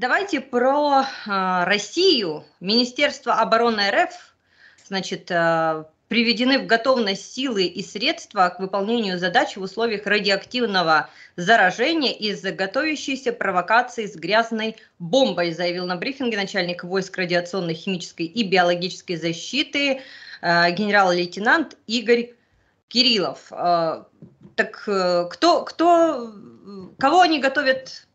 Давайте про э, Россию. Министерство обороны РФ, значит, э, приведены в готовность силы и средства к выполнению задач в условиях радиоактивного заражения из-за готовящейся провокации с грязной бомбой, заявил на брифинге начальник войск радиационной, химической и биологической защиты э, генерал-лейтенант Игорь Кириллов. Э, так э, кто, кто, кого они готовят,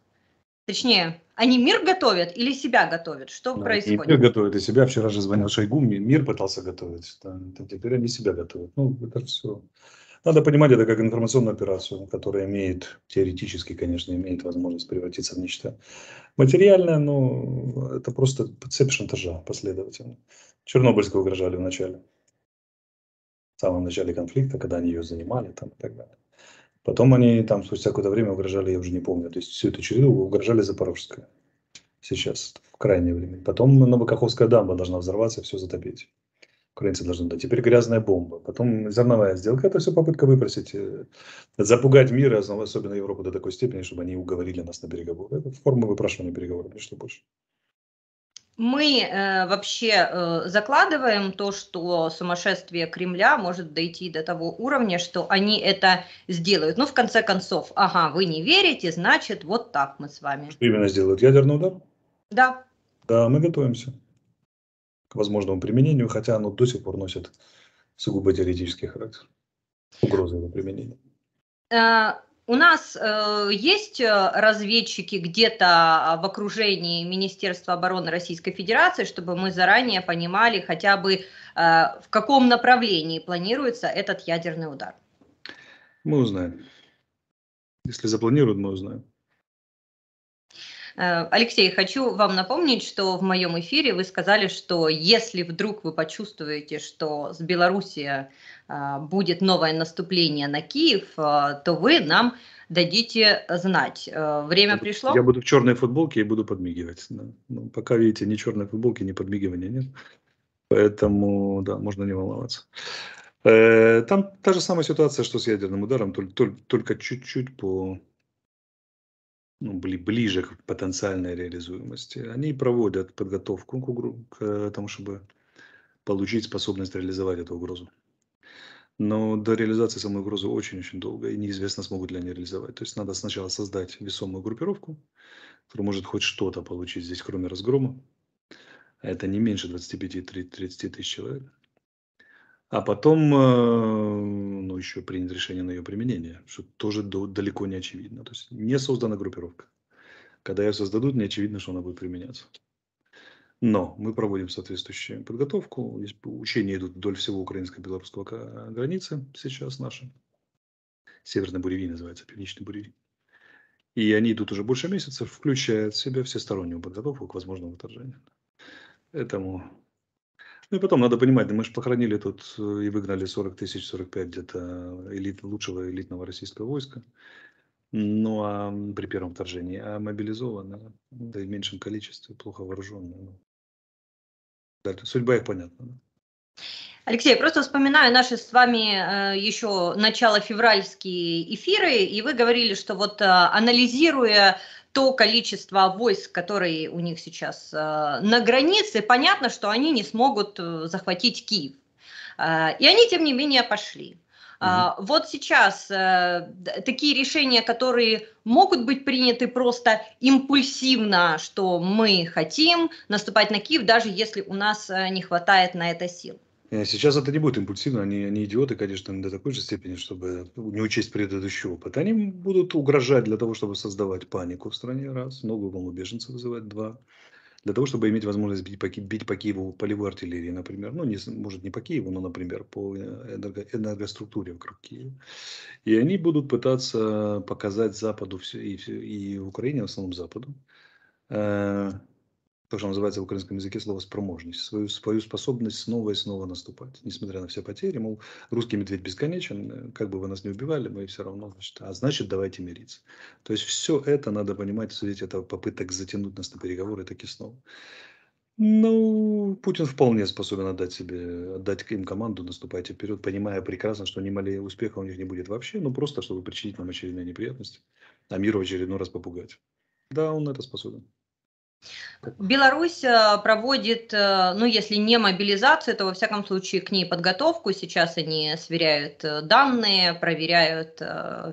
точнее, они мир готовят или себя готовят? Что да, ну, происходит? И мир готовит, и себя. Вчера же звонил Шойгу, мир пытался готовить. Да, теперь они себя готовят. Ну, это все. Надо понимать это как информационную операцию, которая имеет, теоретически, конечно, имеет возможность превратиться в нечто материальное, но это просто цепь шантажа последовательно. Чернобыльскую угрожали в начале, в самом начале конфликта, когда они ее занимали там и так далее. Потом они там спустя какое-то время угрожали, я уже не помню, то есть всю эту череду угрожали Запорожская сейчас, в крайнее время. Потом Новокаховская дамба должна взорваться и все затопить. Украинцы должны дать. Теперь грязная бомба. Потом зерновая сделка. Это все попытка выпросить, э, запугать мир, особенно Европу до такой степени, чтобы они уговорили нас на переговоры. Это форма выпрашивания переговоров, что больше. Мы э, вообще э, закладываем то, что сумасшествие Кремля может дойти до того уровня, что они это сделают. Ну, в конце концов, ага, вы не верите, значит, вот так мы с вами. Что именно сделают? Ядерный удар? Да. Да, мы готовимся к возможному применению, хотя оно до сих пор носит сугубо теоретический характер. Угрозы его применения. Э, у нас э, есть э, разведчики где-то а, в окружении Министерства обороны Российской Федерации, чтобы мы заранее понимали хотя бы, э, в каком направлении планируется этот ядерный удар? Мы узнаем. Если запланируют, мы узнаем. Э, Алексей, хочу вам напомнить, что в моем эфире вы сказали, что если вдруг вы почувствуете, что с Белоруссия э, будет новое наступление на Киев, э, то вы нам дадите знать. Время я пришло. Я буду в черной футболке и буду подмигивать. Да. Ну, пока, видите, ни черной футболки, ни подмигивания нет. Поэтому, да, можно не волноваться. Там та же самая ситуация, что с ядерным ударом, только чуть-чуть по ну, ближе к потенциальной реализуемости, они проводят подготовку к, к тому, чтобы получить способность реализовать эту угрозу. Но до реализации самой угрозы очень-очень долго, и неизвестно, смогут ли они реализовать. То есть надо сначала создать весомую группировку, которая может хоть что-то получить здесь, кроме разгрома. А это не меньше 25-30 тысяч человек а потом э, ну, еще принят решение на ее применение, что тоже далеко не очевидно. То есть не создана группировка. Когда ее создадут, не очевидно, что она будет применяться. Но мы проводим соответствующую подготовку. Здесь учения идут вдоль всего украинско-белорусского границы сейчас наши. Северный буревий называется, північний буревий. И они идут уже больше месяца, включая в себя всестороннюю подготовку к возможному вторжению. Поэтому ну и потом надо понимать, мы же похоронили тут э, и выгнали 40 тысяч, 45 где-то элит, лучшего элитного российского войска. Ну а при первом вторжении, а мобилизованные, да и в меньшем количестве, плохо вооруженные. Ну. Да, судьба их понятна. Да? Алексей, просто вспоминаю наши с вами э, еще начало февральские эфиры, и вы говорили, что вот э, анализируя то количество войск, которые у них сейчас э, на границе, понятно, что они не смогут э, захватить Киев. Э, и они, тем не менее, пошли. Mm-hmm. Вот сейчас такие решения, которые могут быть приняты просто импульсивно, что мы хотим наступать на Киев, даже если у нас не хватает на это сил. Э, сейчас это не будет импульсивно, они, они идиоты, конечно, до такой же степени, чтобы не учесть предыдущий опыт. Они будут угрожать для того, чтобы создавать панику в стране, раз, новую волну беженцев вызывать, два, для того, чтобы иметь возможность бить по, бить по Киеву полевой артиллерии, например, ну, не, может, не по Киеву, но, например, по э, энерго, энергоструктуре вокруг Киева. И они будут пытаться показать Западу все, и, и Украине, в основном Западу, э, то, что называется в украинском языке слово «спроможность», свою, свою способность снова и снова наступать, несмотря на все потери. Мол, русский медведь бесконечен, э, как бы вы нас не убивали, мы все равно, значит, а значит, давайте мириться. То есть все это надо понимать, судить это попыток затянуть нас на переговоры таки снова. Ну, Путин вполне способен отдать себе, отдать им команду, наступайте вперед, понимая прекрасно, что ни малей успеха у них не будет вообще, ну просто, чтобы причинить нам очередные неприятности, а мир в очередной раз попугать. Да, он это способен. Беларусь э, проводит, э, ну если не мобилизацию, то во всяком случае к ней подготовку. Сейчас они сверяют э, данные, проверяют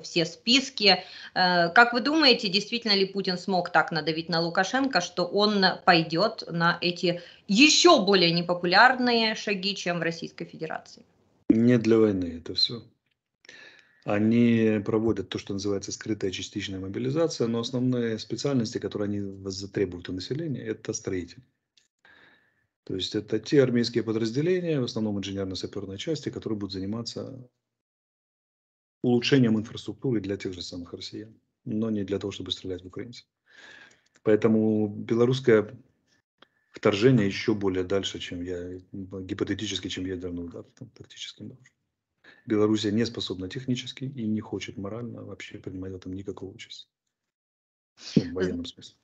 все списки. Как вы думаете, действительно ли Путин смог так надавить на Лукашенко, что он пойдет на эти еще более непопулярные шаги, чем в Российской Федерации? Не для войны это все. Они проводят то, что называется скрытая частичная мобилизация, но основные специальности, которые они затребуют у населения, это строители. То есть это те армейские подразделения, в основном инженерно-саперной части, которые будут заниматься улучшением инфраструктуры для тех же самых россиян, но не для того, чтобы стрелять в украинцев. Поэтому белорусское вторжение еще более дальше, чем я, гипотетически, чем ядерный удар, там, тактическим оружием. Белоруссия не способна технически и не хочет морально вообще принимать в этом никакого участия. Ну, в военном смысле.